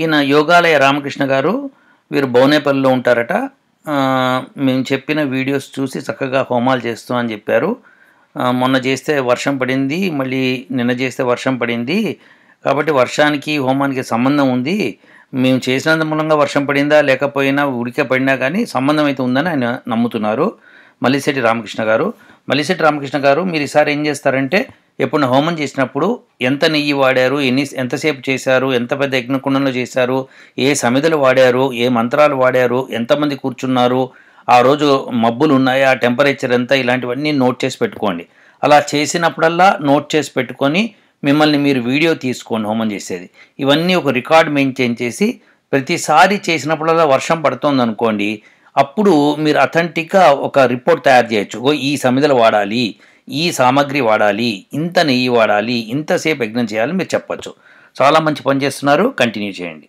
ఈయన యోగాలయ రామకృష్ణ గారు వీరు బౌనేపల్లిలో ఉంటారట మేము చెప్పిన వీడియోస్ చూసి చక్కగా హోమాలు చేస్తూ అని చెప్పారు మొన్న చేస్తే వర్షం పడింది మళ్ళీ నిన్న చేస్తే వర్షం పడింది కాబట్టి వర్షానికి హోమానికి సంబంధం ఉంది మేము చేసినంత మూలంగా వర్షం పడిందా లేకపోయినా ఉడికే పడినా కానీ సంబంధం అయితే ఉందని ఆయన నమ్ముతున్నారు మల్లిశెట్టి రామకృష్ణ గారు మల్లిశెట్టి రామకృష్ణ గారు మీరు ఈసారి ఏం చేస్తారంటే ఎప్పుడు హోమం చేసినప్పుడు ఎంత నెయ్యి వాడారు ఎన్ని ఎంతసేపు చేశారు ఎంత పెద్ద యజ్ఞకుండంలో చేశారు ఏ సమిధలు వాడారు ఏ మంత్రాలు వాడారు ఎంతమంది కూర్చున్నారు ఆ రోజు మబ్బులు ఉన్నాయా టెంపరేచర్ ఎంత ఇలాంటివన్నీ నోట్ చేసి పెట్టుకోండి అలా చేసినప్పుడల్లా నోట్ చేసి పెట్టుకొని మిమ్మల్ని మీరు వీడియో తీసుకోండి హోమం చేసేది ఇవన్నీ ఒక రికార్డ్ మెయింటైన్ చేసి ప్రతిసారి చేసినప్పుడల్లా వర్షం పడుతుంది అనుకోండి అప్పుడు మీరు అథెంటిక్గా ఒక రిపోర్ట్ తయారు చేయొచ్చు ఈ సమిధలు వాడాలి ఈ సామాగ్రి వాడాలి ఇంత నెయ్యి వాడాలి ఇంతసేపు యజ్ఞం చేయాలి మీరు చెప్పచ్చు చాలా మంచి పని చేస్తున్నారు కంటిన్యూ చేయండి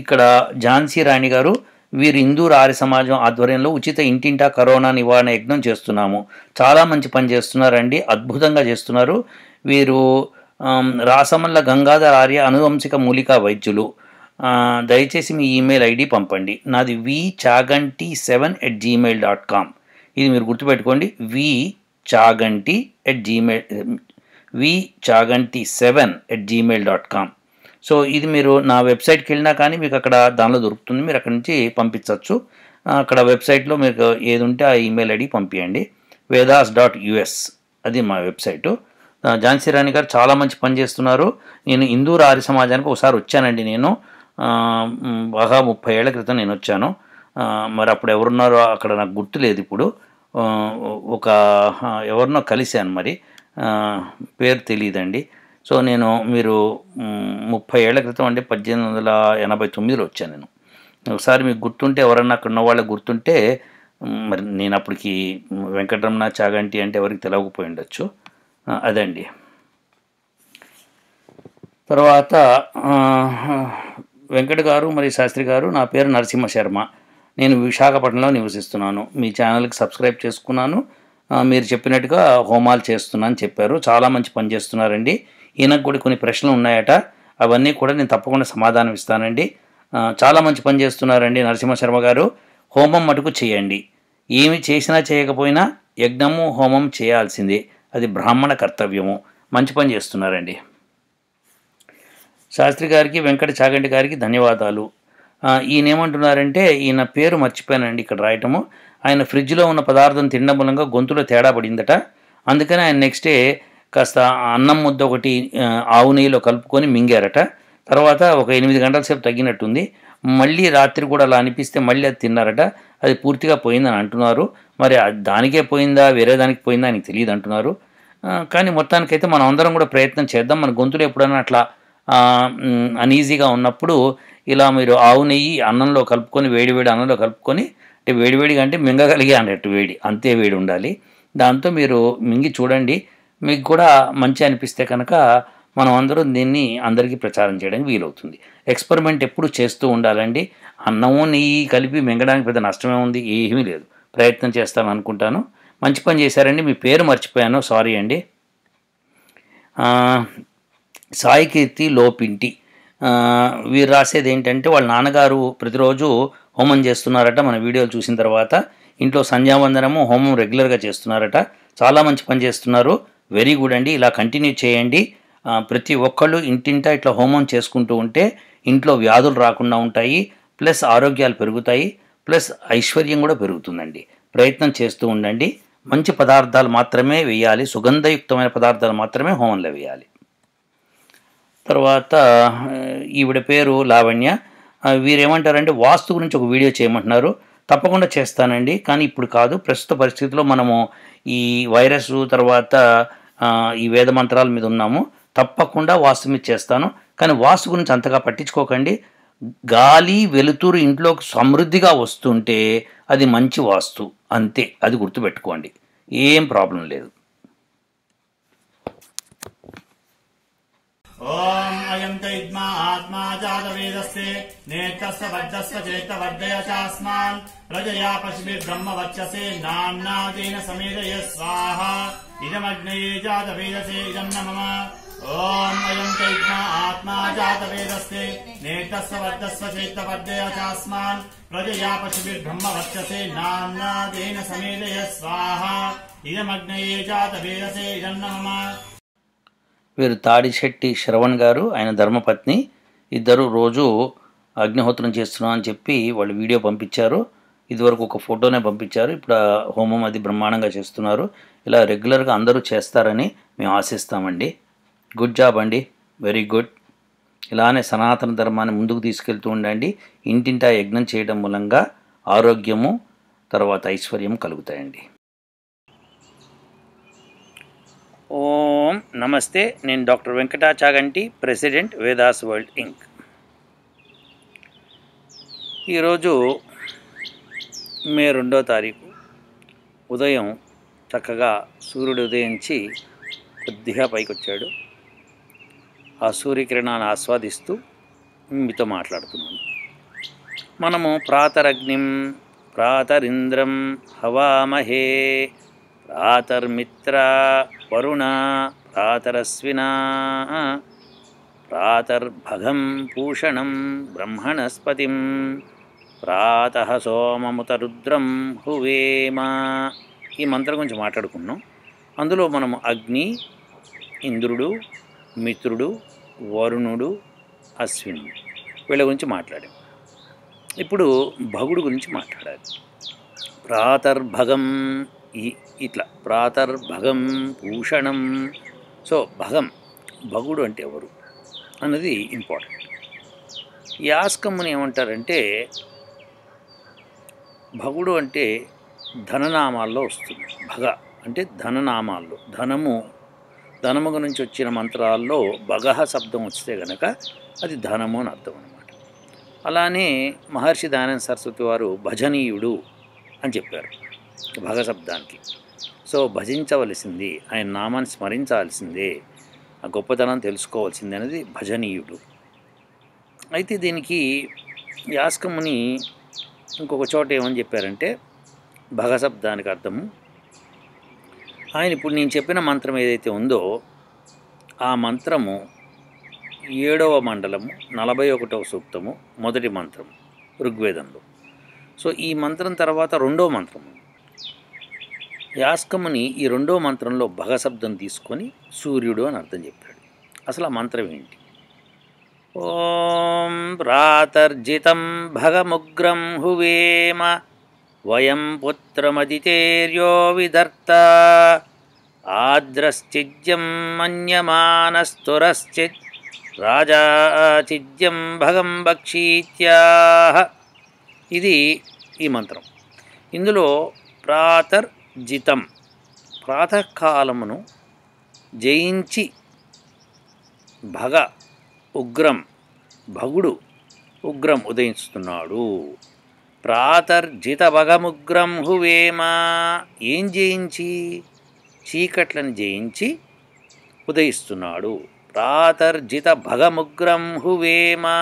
ఇక్కడ ఝాన్సీ రాణి గారు వీరు హిందూ రారి సమాజం ఆధ్వర్యంలో ఉచిత ఇంటింటా కరోనా నివారణ యజ్ఞం చేస్తున్నాము చాలా మంచి పని చేస్తున్నారండి అద్భుతంగా చేస్తున్నారు వీరు రాసమల్ల గంగాధర ఆర్య అనువంశిక మూలికా వైద్యులు దయచేసి మీ ఈమెయిల్ ఐడి పంపండి నాది V Chaganti seven at Gmail dot com ఇది మీరు గుర్తుపెట్టుకోండి V Chaganti at Gmail V Chaganti seven at Gmail dot com so ఇది మీరు నా వెబ్సైట్కి వెళ్ళినా కానీ మీకు అక్కడ దానిలో దొరుకుతుంది మీరు అక్కడ నుంచి పంపించవచ్చు అక్కడ వెబ్సైట్లో మీకు ఏది ఉంటే ఆ ఈమెయిల్ ఐడి పంపించండి వేదాస్ డాట్ యుఎస్ అది మా వెబ్సైటు ఝాన్సీ రాణి గారు చాలా మంచి పని చేస్తున్నారు నేను హిందూ ఆర్య సమాజానికి ఒకసారి వచ్చానండి నేను బాగా ముప్పై ఏళ్ల క్రితం నేను వచ్చాను మరి అప్పుడు ఎవరున్నారో అక్కడ నాకు గుర్తు లేదు ఇప్పుడు ఒక ఎవరినో కలిశాను మరి పేరు తెలియదండి సో నేను మీరు ముప్పై ఏళ్ల క్రితం అంటే పద్దెనిమిది వందల ఎనభై తొమ్మిదిలో వచ్చాను నేను ఒకసారి మీకు గుర్తుంటే ఎవరన్నా అక్కడ ఉన్న వాళ్ళకి గుర్తుంటే మరి నేను అప్పటికి వెంకటరమణ చాగంటి అంటే ఎవరికి తెలవకపోయి ఉండొచ్చు అదండి తర్వాత వెంకట్ గారు మరియు శాస్త్రి గారు నా పేరు నరసింహ శర్మ నేను విశాఖపట్నంలో నివసిస్తున్నాను మీ ఛానల్కి సబ్స్క్రైబ్ చేసుకున్నాను మీరు చెప్పినట్టుగా హోమాలు చేస్తున్నాను చెప్పారు చాలా మంచి పని చేస్తున్నారండి ఈయనకు కూడా కొన్ని ప్రశ్నలు ఉన్నాయట అవన్నీ కూడా నేను తప్పకుండా సమాధానం ఇస్తానండి చాలా మంచి పని చేస్తున్నారండి నరసింహ శర్మ గారు హోమం మటుకు చేయండి ఏమి చేసినా చేయకపోయినా యజ్ఞము హోమం చేయాల్సిందే అది బ్రాహ్మణ కర్తవ్యము మంచి పని చేస్తున్నారండి శాస్త్రి గారికి వెంకట చాగంటి గారికి ధన్యవాదాలు ఈయన ఏమంటున్నారంటే ఈయన పేరు మర్చిపోయానండి ఇక్కడ రాయటము ఆయన ఫ్రిడ్జ్లో ఉన్న పదార్థం తినడం మూలంగా గొంతులో తేడా పడిందట అందుకని ఆయన నెక్స్ట్ డే కాస్త అన్నం ముద్ద ఒకటి ఆవు నెయ్యిలో కలుపుకొని మింగారట తర్వాత ఒక ఎనిమిది గంటల సేపు తగ్గినట్టుంది మళ్ళీ రాత్రి కూడా అలా అనిపిస్తే మళ్ళీ అది తిన్నారట అది పూర్తిగా పోయిందని అంటున్నారు మరి దానికే పోయిందా వేరే దానికి పోయిందా అని తెలియదు అంటున్నారు కానీ మొత్తానికైతే మనం అందరం కూడా ప్రయత్నం చేద్దాం మన గొంతులు ఎప్పుడైనా అట్లా అనీజీగా ఉన్నప్పుడు ఇలా మీరు ఆవు నెయ్యి అన్నంలో కలుపుకొని వేడివేడి అన్నంలో కలుపుకొని అంటే వేడివేడిగా అంటే మింగగలిగే అన్నట్టు వేడి అంతే వేడి ఉండాలి దాంతో మీరు మింగి చూడండి మీకు కూడా మంచి అనిపిస్తే కనుక మనం అందరం దీన్ని అందరికీ ప్రచారం చేయడానికి వీలవుతుంది ఎక్స్పెరిమెంట్ ఎప్పుడు చేస్తూ ఉండాలండి అన్నము నెయ్యి కలిపి మింగడానికి పెద్ద నష్టమే ఉంది ఏమీ లేదు ప్రయత్నం చేస్తాను అనుకుంటాను మంచి పని చేశారండి మీ పేరు మర్చిపోయాను సారీ అండి సాయికీర్తి లోపింటి వీరు రాసేది ఏంటంటే వాళ్ళ నాన్నగారు ప్రతిరోజు హోమం చేస్తున్నారట మన వీడియోలు చూసిన తర్వాత ఇంట్లో సంధ్యావందనము హోమం రెగ్యులర్గా చేస్తున్నారట చాలా మంచి పని చేస్తున్నారు వెరీ గుడ్ అండి ఇలా కంటిన్యూ చేయండి ప్రతి ఒక్కళ్ళు ఇంటింటా ఇట్లా హోమం చేసుకుంటూ ఉంటే ఇంట్లో వ్యాధులు రాకుండా ఉంటాయి ప్లస్ ఆరోగ్యాలు పెరుగుతాయి ప్లస్ ఐశ్వర్యం కూడా పెరుగుతుందండి ప్రయత్నం చేస్తూ ఉండండి మంచి పదార్థాలు మాత్రమే వేయాలి సుగంధయుక్తమైన పదార్థాలు మాత్రమే హోమంలో వేయాలి తర్వాత ఈవిడ పేరు లావణ్య వీరేమంటారంటే వాస్తు గురించి ఒక వీడియో చేయమంటున్నారు తప్పకుండా చేస్తానండి కానీ ఇప్పుడు కాదు ప్రస్తుత పరిస్థితిలో మనము ఈ వైరస్ తర్వాత ఈ వేద మంత్రాల మీద ఉన్నాము తప్పకుండా వాస్తు మీద చేస్తాను కానీ వాస్తు గురించి అంతగా పట్టించుకోకండి గాలి వెలుతురు ఇంట్లోకి సమృద్ధిగా వస్తుంటే అది మంచి వాస్తు అంతే అది గుర్తుపెట్టుకోండి ఏం ప్రాబ్లం లేదు ओम अयम च आत्मा जातवेदस्य नेत्रस्य वज्रस्य चेतवर्दय चास्मान् रजया पशुभिः ब्रह्म वक्षसे नाम्ना तेन समेदय स्वाहा इदमग्नये जातवेदसे इदम् न मम ओम् अयम् च आत्मा जातवेदस्य नेत्रस्य वज्रस्य चेतवर्दय चास्मान् रजया पशुभिः ब्रह्म वर्चसे नाम्ना तेन समेदय स्वाहा इदमग्नये जातवेदसे इदम् न मम వీరు తాడిశెట్టి శ్రవణ్ గారు ఆయన ధర్మపత్ని ఇద్దరు రోజు అగ్నిహోత్రం చేస్తున్నాం అని చెప్పి వాళ్ళు వీడియో పంపించారు ఇదివరకు ఒక ఫోటోనే పంపించారు ఇప్పుడు హోమం అది బ్రహ్మాండంగా చేస్తున్నారు ఇలా రెగ్యులర్గా అందరూ చేస్తారని మేము ఆశిస్తామండి గుడ్ జాబ్ అండి వెరీ గుడ్ ఇలానే సనాతన ధర్మాన్ని ముందుకు తీసుకెళ్తూ ఉండండి ఇంటింటా యజ్ఞం చేయడం మూలంగా ఆరోగ్యము తర్వాత ఐశ్వర్యం కలుగుతాయండి ఓం నమస్తే నేను doctor Venkata Chaganti president Vedas world inc ఈరోజు మే రెండో తారీఖు ఉదయం చక్కగా సూర్యుడు ఉదయించి కొద్దిగా పైకొచ్చాడు ఆ సూర్యకిరణాన్ని ఆస్వాదిస్తూ మీతో మాట్లాడుతున్నాను మనము ప్రాతరగ్నిం ప్రాతరింద్రం హవామహే ప్రాతర్మిత్ర వరుణా ప్రాతరస్వినా ప్రాతర్భగం పూషణం బ్రహ్మణస్పతిం ప్రాత సోమముత రుద్రం హువేమా ఈ మంత్రం గురించి మాట్లాడుకున్నాం అందులో మనము అగ్ని ఇంద్రుడు మిత్రుడు వరుణుడు అశ్వినుడు వీళ్ళ గురించి మాట్లాడాము ఇప్పుడు భగుడు గురించి మాట్లాడాలి ప్రాతర్భగం ఇట్లా ప్రాతర్ భగం భూషణం సో భగం భగుడు అంటే ఎవరు అన్నది ఇంపార్టెంట్ యాస్కమ్ముని ఏమంటారంటే భగుడు అంటే ధననామాల్లో వస్తుంది భగ అంటే ధననామాల్లో ధనము ధనము నుంచి వచ్చిన మంత్రాల్లో భగ శబ్దం వస్తే గనక అది ధనము అని అర్థం అనమాట అలానే మహర్షి దానంద సరస్వతి వారు భజనీయుడు అని చెప్పారు భగశబ్దానికి సో భజించవలసింది ఆయన నామాన్ని స్మరించాల్సిందే ఆ గొప్పతనం తెలుసుకోవాల్సింది అనేది భజనీయుడు అయితే దీనికి యాస్కముని ఇంకొక చోట ఏమని చెప్పారంటే భగశబ్దానికి అర్థము ఆయన ఇప్పుడు నేను చెప్పిన మంత్రం ఏదైతే ఉందో ఆ మంత్రము ఏడవ మండలము నలభై ఒకటవ సూక్తము మొదటి మంత్రం ఋగ్వేదంలో సో ఈ మంత్రం తర్వాత మంత్రం మంత్రము యాస్కముని ఈ రెండో మంత్రంలో భగశబ్దం తీసుకొని సూర్యుడు అని అర్థం చెప్పాడు అసలు ఆ మంత్రం ఏంటి ఓం రాతర్జితం భగముగ్రం హువేమ వయం పుత్రమదితేర్యో విదర్త ఆద్రశ్చిజ్యం మన్యమానస్తురశ్చి రాజాచిజ్యం భగం భక్షీత్యాహ ఇది ఈ మంత్రం ఇందులో ప్రాతర్ జితం ప్రాతకాలమును జయించి భగ ఉగ్రం భగుడు ఉగ్రం ఉదయిస్తున్నాడు ప్రాతర్జిత భగముగ్రం హువేమా ఏం జయించి చీకట్లను జయించి ఉదయిస్తున్నాడు ప్రాతర్జిత భగముగ్రం హువేమా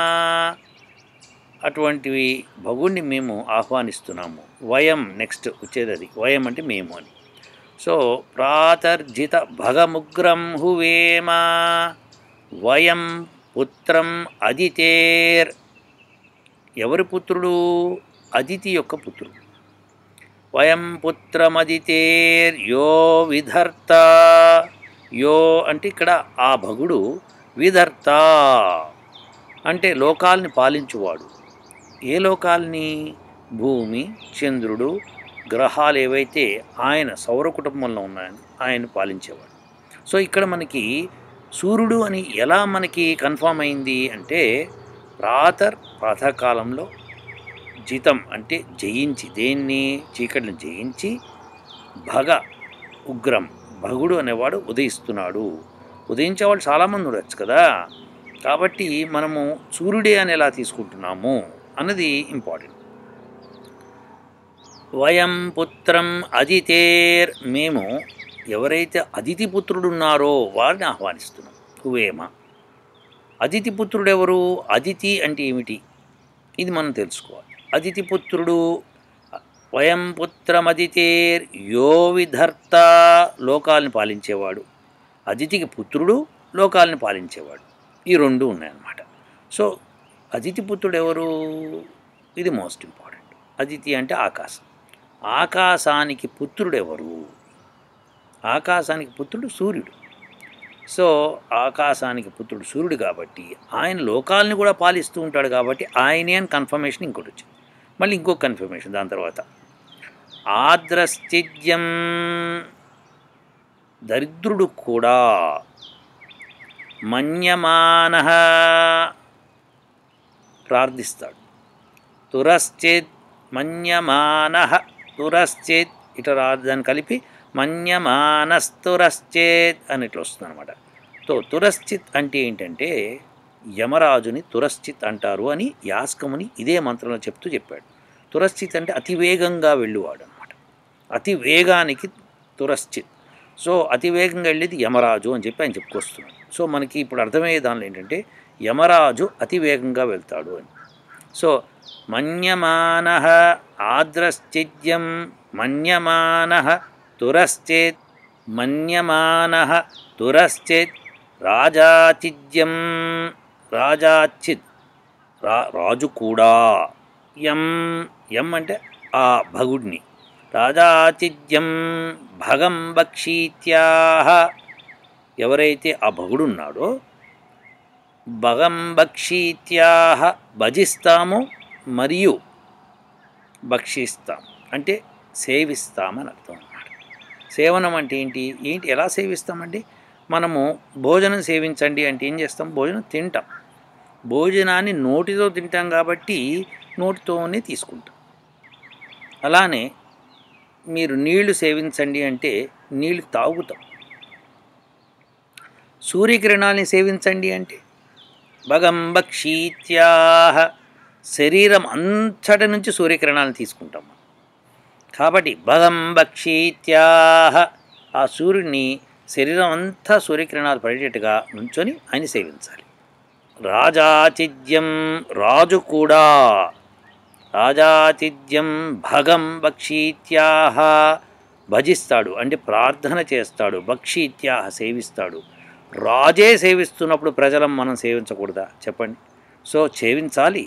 అటువంటివి భగుణ్ణి మేము ఆహ్వానిస్తున్నాము వయం నెక్స్ట్ వచ్చేది అది వయం అంటే మేము అని సో ప్రాతర్జిత భగముగ్రం హువేమ వయం పుత్రం అదితేర్ ఎవరి పుత్రుడు అదితి యొక్క పుత్రుడు వయం పుత్రమదితేర్ యో విధర్త యో అంటే ఇక్కడ ఆ భగుడు విధర్త అంటే లోకాల్ని పాలించువాడు ఏ లోకాల్ని భూమి చంద్రుడు గ్రహాలు ఏవైతే ఆయన సౌర కుటుంబంలో ఉన్నాయని ఆయన పాలించేవాడు సో ఇక్కడ మనకి సూర్యుడు అని ఎలా మనకి కన్ఫామ్ అయింది అంటే ప్రాతర్ ప్రాతకాలంలో జితం అంటే జయించి దేన్ని చీకటిని జయించి భగ ఉగ్రం భగుడు అనేవాడు ఉదయిస్తున్నాడు ఉదయించేవాడు చాలామంది ఉండొచ్చు కదా కాబట్టి మనము సూర్యుడే అని ఎలా తీసుకుంటున్నాము అన్నది ఇంపార్టెంట్ వయం పుత్రం అదితేర్ మేము ఎవరైతే పుత్రుడు ఉన్నారో వారిని ఆహ్వానిస్తున్నాం కువేమ అదితి పుత్రుడెవరు అదితి అంటే ఏమిటి ఇది మనం తెలుసుకోవాలి అదితి పుత్రుడు వయం పుత్రమదితేర్ యో విధర్త లోకాలను పాలించేవాడు అదితికి పుత్రుడు లోకాలను పాలించేవాడు ఈ రెండు ఉన్నాయన్నమాట సో అదితి పుత్రుడు ఎవరు ఇది మోస్ట్ ఇంపార్టెంట్ అదితి అంటే ఆకాశం ఆకాశానికి పుత్రుడెవరు ఆకాశానికి పుత్రుడు సూర్యుడు సో ఆకాశానికి పుత్రుడు సూర్యుడు కాబట్టి ఆయన లోకాలని కూడా పాలిస్తూ ఉంటాడు కాబట్టి ఆయనే అని కన్ఫర్మేషన్ ఇంకోటి వచ్చింది మళ్ళీ ఇంకో కన్ఫర్మేషన్ దాని తర్వాత ఆద్రస్థిత్యం దరిద్రుడు కూడా మన్యమాన ప్రార్థిస్తాడు తురశ్చేత్ మన్యమాన తురశ్చేత్ ఇటు రాజధాని దాన్ని కలిపి మన్యమానస్తురశ్చేత్ అని ఇట్లా వస్తుంది అనమాట సో తురశ్చిత్ అంటే ఏంటంటే యమరాజుని తురశ్చిత్ అంటారు అని యాస్కముని ఇదే మంత్రంలో చెప్తూ చెప్పాడు తురశ్చిత్ అంటే అతివేగంగా వెళ్ళువాడు అనమాట అతి వేగానికి తురశ్చిత్ సో అతివేగంగా వెళ్ళేది యమరాజు అని చెప్పి ఆయన చెప్పుకొస్తున్నాడు సో మనకి ఇప్పుడు అర్థమయ్యే దానిలో ఏంటంటే యమరాజు అతివేగంగా వెళ్తాడు అని సో మన్యమాన ఆద్రశ్చిద్యం మన్యమాన తురశ్చేత్ మన్యమాన తురశ్చేత్ రాజాచిద్యం రాజాచిత్ రా రాజు కూడా యం యం అంటే ఆ భగుడిని రాజాతిథ్యం భగం బక్షీత్యాహ ఎవరైతే ఆ భగుడున్నాడో భగం బక్షీత్యాహ భజిస్తాము మరియు భక్షిస్తాం అంటే సేవిస్తామని అర్థం అన్నమాట సేవనం అంటే ఏంటి ఏంటి ఎలా సేవిస్తామండి మనము భోజనం సేవించండి అంటే ఏం చేస్తాం భోజనం తింటాం భోజనాన్ని నోటితో తింటాం కాబట్టి నోటితోనే తీసుకుంటాం అలానే మీరు నీళ్లు సేవించండి అంటే నీళ్లు తాగుతాం సూర్యకిరణాలని సేవించండి అంటే భగం భక్షీత్యాహ శరీరం అంతటి నుంచి సూర్యకిరణాలను తీసుకుంటాం కాబట్టి బలం భక్షీత్యాహ ఆ సూర్యుడిని శరీరం అంతా సూర్యకిరణాలు పడేటట్టుగా నుంచొని ఆయన సేవించాలి రాజాతిథ్యం రాజు కూడా రాజాతిథ్యం భగం భక్షీత్యాహ భజిస్తాడు అంటే ప్రార్థన చేస్తాడు భక్షీత్యాహ సేవిస్తాడు రాజే సేవిస్తున్నప్పుడు ప్రజలం మనం సేవించకూడదా చెప్పండి సో సేవించాలి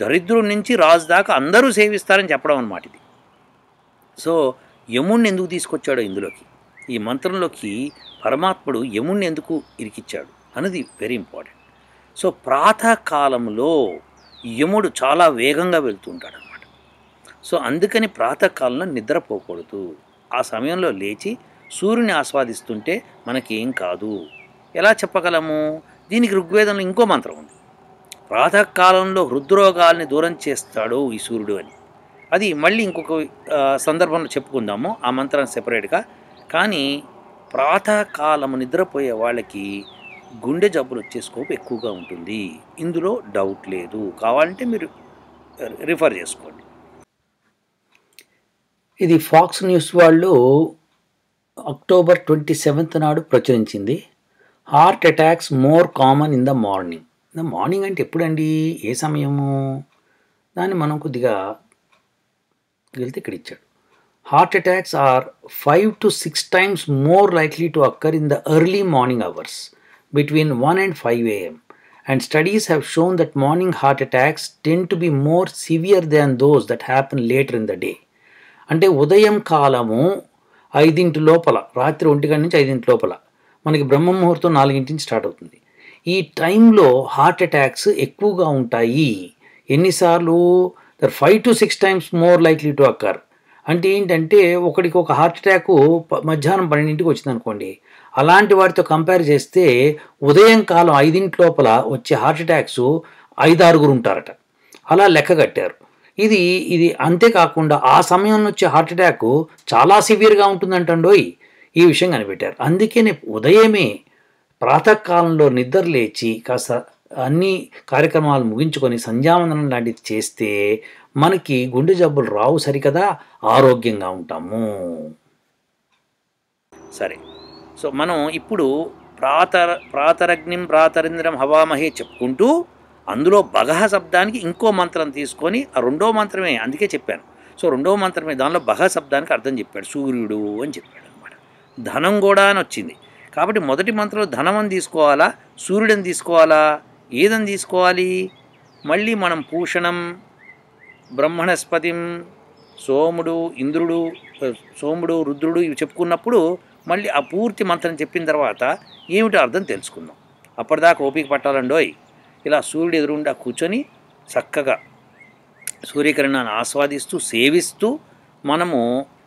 దరిద్రుడి నుంచి రాజు దాకా అందరూ సేవిస్తారని చెప్పడం అనమాట ఇది సో యముణ్ణి ఎందుకు తీసుకొచ్చాడో ఇందులోకి ఈ మంత్రంలోకి పరమాత్ముడు యముణ్ణి ఎందుకు ఇరికిచ్చాడు అన్నది వెరీ ఇంపార్టెంట్ సో ప్రాతకాలంలో యముడు చాలా వేగంగా వెళ్తుంటాడు అనమాట సో అందుకని ప్రాతకాలంలో నిద్రపోకూడదు ఆ సమయంలో లేచి సూర్యుని ఆస్వాదిస్తుంటే మనకేం కాదు ఎలా చెప్పగలము దీనికి ఋగ్వేదంలో ఇంకో మంత్రం ఉంది ప్రాతకాలంలో హృద్రోగాల్ని దూరం చేస్తాడు ఈ సూర్యుడు అని అది మళ్ళీ ఇంకొక సందర్భంలో చెప్పుకుందాము ఆ మంత్రాన్ని సెపరేట్గా కానీ ప్రాతకాలము నిద్రపోయే వాళ్ళకి గుండె జబ్బులు వచ్చే స్కోప్ ఎక్కువగా ఉంటుంది ఇందులో డౌట్ లేదు కావాలంటే మీరు రిఫర్ చేసుకోండి ఇది ఫాక్స్ న్యూస్ వాళ్ళు అక్టోబర్ ట్వంటీ సెవెంత్ నాడు ప్రచురించింది heart attacks more common in the morning morning అంటే ఎప్పుడండి ఏ సమయము దాన్ని మనం కొద్దిగా వెళ్తే ఇక్కడ ఇచ్చాడు heart attacks are five to six times more likely to occur in the early morning hours between one and five AM and studies have shown that morning heart attacks tend to be more severe than those that happen later in the day అంటే ఉదయం కాలము ఐదింటి లోపల రాత్రి ఒంటి గంట నుంచి ఐదింటి లోపల మనకి బ్రహ్మ ముహూర్తం నాలుగింటి నుంచి స్టార్ట్ అవుతుంది ఈ టైంలో హార్ట్ అటాక్స్ ఎక్కువగా ఉంటాయి ఎన్నిసార్లు five to six times more likely to occur అంటే ఏంటంటే ఒకడికి ఒక హార్ట్ అటాక్ మధ్యాహ్నం పన్నెండింటికి వచ్చింది అనుకోండి అలాంటి వాటితో కంపేర్ చేస్తే ఉదయం కాలం ఐదింటి లోపల వచ్చే హార్ట్ అటాక్స్ ఐదారుగురు ఉంటారట అలా లెక్క కట్టారు ఇది ఇది అంతేకాకుండా ఆ సమయంలో వచ్చే హార్ట్ అటాక్ చాలా సివియర్గా ఉంటుందంటండోయ్ ఈ విషయం కనిపెట్టారు అందుకే ఉదయమే ప్రాతకాలంలో నిద్ర లేచి కాస్త అన్ని కార్యక్రమాలు ముగించుకొని సంధ్యావందనం లాంటిది చేస్తే మనకి గుండె జబ్బులు రావు సరికదా ఆరోగ్యంగా ఉంటాము సరే సో మనం ఇప్పుడు ప్రాతర ప్రాతరగ్నిం ప్రాతరింద్రం హవామహే చెప్పుకుంటూ అందులో బగహ శబ్దానికి ఇంకో మంత్రం తీసుకొని ఆ రెండో మంత్రమే అందుకే చెప్పాను సో రెండో మంత్రమే దానిలో బగహ శబ్దానికి అర్థం చెప్పాడు సూర్యుడు అని చెప్పాడు అనమాట ధనం కూడా అని వచ్చింది కాబట్టి మొదటి మంత్రంలో ధనమని తీసుకోవాలా సూర్యుడిని తీసుకోవాలా ఏదని తీసుకోవాలి మళ్ళీ మనం పూషణం బ్రహ్మణస్పతిం సోముడు ఇంద్రుడు సోముడు రుద్రుడు ఇవి చెప్పుకున్నప్పుడు మళ్ళీ ఆ పూర్తి మంత్రం చెప్పిన తర్వాత ఏమిటో అర్థం తెలుసుకుందాం అప్పటిదాకా ఓపిక పట్టాలండోయ్ ఇలా సూర్యుడు ఎదురుండా కూర్చొని చక్కగా సూర్యకిరణాన్ని ఆస్వాదిస్తూ సేవిస్తూ మనము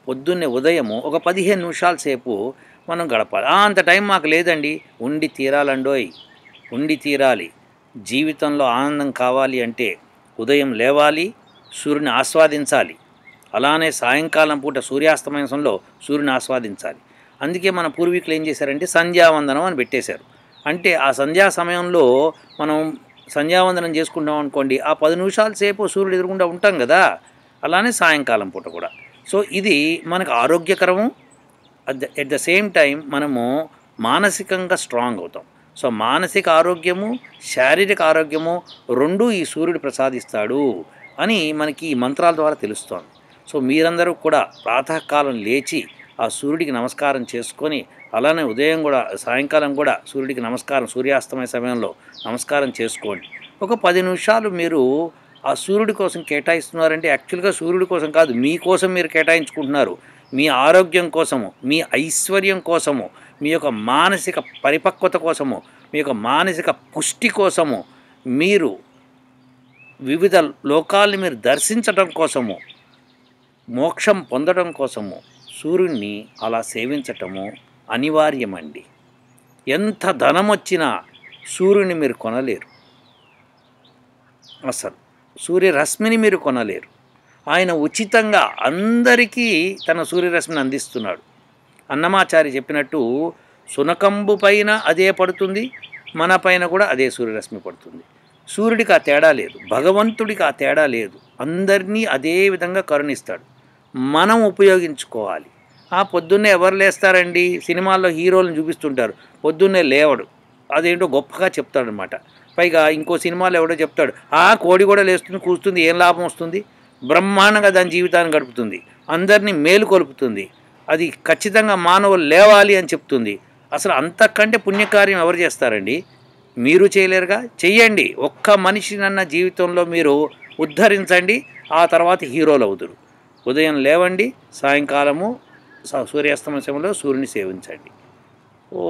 పొద్దున్నే ఉదయము ఒక పదిహేను నిమిషాల సేపు మనం గడపాలి అంత టైం మాకు లేదండి ఉండి తీరాలండోయ్ ఉండి తీరాలి జీవితంలో ఆనందం కావాలి అంటే ఉదయం లేవాలి సూర్యుని ఆస్వాదించాలి అలానే సాయంకాలం పూట సూర్యాస్తమయం సమయంలో సూర్యుని ఆస్వాదించాలి అందుకే మన పూర్వీకులు ఏం చేశారంటే సంధ్యావందనం అని పెట్టేశారు అంటే ఆ సంధ్యా సమయంలో మనం సంధ్యావందనం చేసుకుంటాం అనుకోండి ఆ పది నిమిషాల సేపు సూర్యుడు ఎదురుకుండా ఉంటాం కదా అలానే సాయంకాలం పూట కూడా సో ఇది మనకు ఆరోగ్యకరము ఎట్ ద సేమ్ టైం మనము మానసికంగా స్ట్రాంగ్ అవుతాం సో మానసిక ఆరోగ్యము శారీరక ఆరోగ్యము రెండూ ఈ సూర్యుడు ప్రసాదిస్తాడు అని మనకి ఈ మంత్రాల ద్వారా తెలుస్తోంది సో మీరందరూ కూడా ప్రాతకాలం లేచి ఆ సూర్యుడికి నమస్కారం చేసుకొని అలానే ఉదయం కూడా సాయంకాలం కూడా సూర్యుడికి నమస్కారం సూర్యాస్తమయ సమయంలో నమస్కారం చేసుకోండి ఒక పది నిమిషాలు మీరు ఆ సూర్యుడి కోసం కేటాయిస్తున్నారంటే యాక్చువల్గా సూర్యుడి కోసం కాదు మీకోసం మీరు కేటాయించుకుంటున్నారు మీ ఆరోగ్యం కోసము మీ ఐశ్వర్యం కోసము మీ యొక్క మానసిక పరిపక్వత కోసము మీ యొక్క మానసిక పుష్టి కోసము మీరు వివిధ లోకాల్ని మీరు దర్శించడం కోసము మోక్షం పొందడం కోసము సూర్యుడిని అలా సేవించటము అనివార్యమండి ఎంత ధనం వచ్చినా సూర్యుని మీరు కొనలేరు అసలు సూర్యరశ్మిని మీరు కొనలేరు ఆయన ఉచితంగా అందరికీ తన సూర్యరశ్మిని అందిస్తున్నాడు అన్నమాచారి చెప్పినట్టు సునకంబు పైన అదే పడుతుంది మన పైన కూడా అదే సూర్యరశ్మి పడుతుంది సూర్యుడికి ఆ తేడా లేదు భగవంతుడికి ఆ తేడా లేదు అందరినీ అదే విధంగా కరుణిస్తాడు మనం ఉపయోగించుకోవాలి ఆ పొద్దున్నే ఎవరు లేస్తారండి సినిమాల్లో హీరోలను చూపిస్తుంటారు పొద్దున్నే లేవడు అదేంటో గొప్పగా చెప్తాడనమాట పైగా ఇంకో సినిమాలో ఎవడో చెప్తాడు ఆ కోడి కూడా లేస్తుంది కూస్తుంది ఏం లాభం వస్తుంది బ్రహ్మాండంగా దాని జీవితాన్ని గడుపుతుంది అందరినీ మేలుకొలుపుతుంది అది ఖచ్చితంగా మానవులు లేవాలి అని చెప్తుంది అసలు అంతకంటే పుణ్యకార్యం ఎవరు చేస్తారండి మీరు చేయలేరుగా చెయ్యండి ఒక్క మనిషినన్న జీవితంలో మీరు ఉద్ధరించండి ఆ తర్వాత హీరోలు అవుతురు ఉదయం లేవండి సాయంకాలము సూర్యాస్తమ సమయంలో సూర్యుని సేవించండి ఓ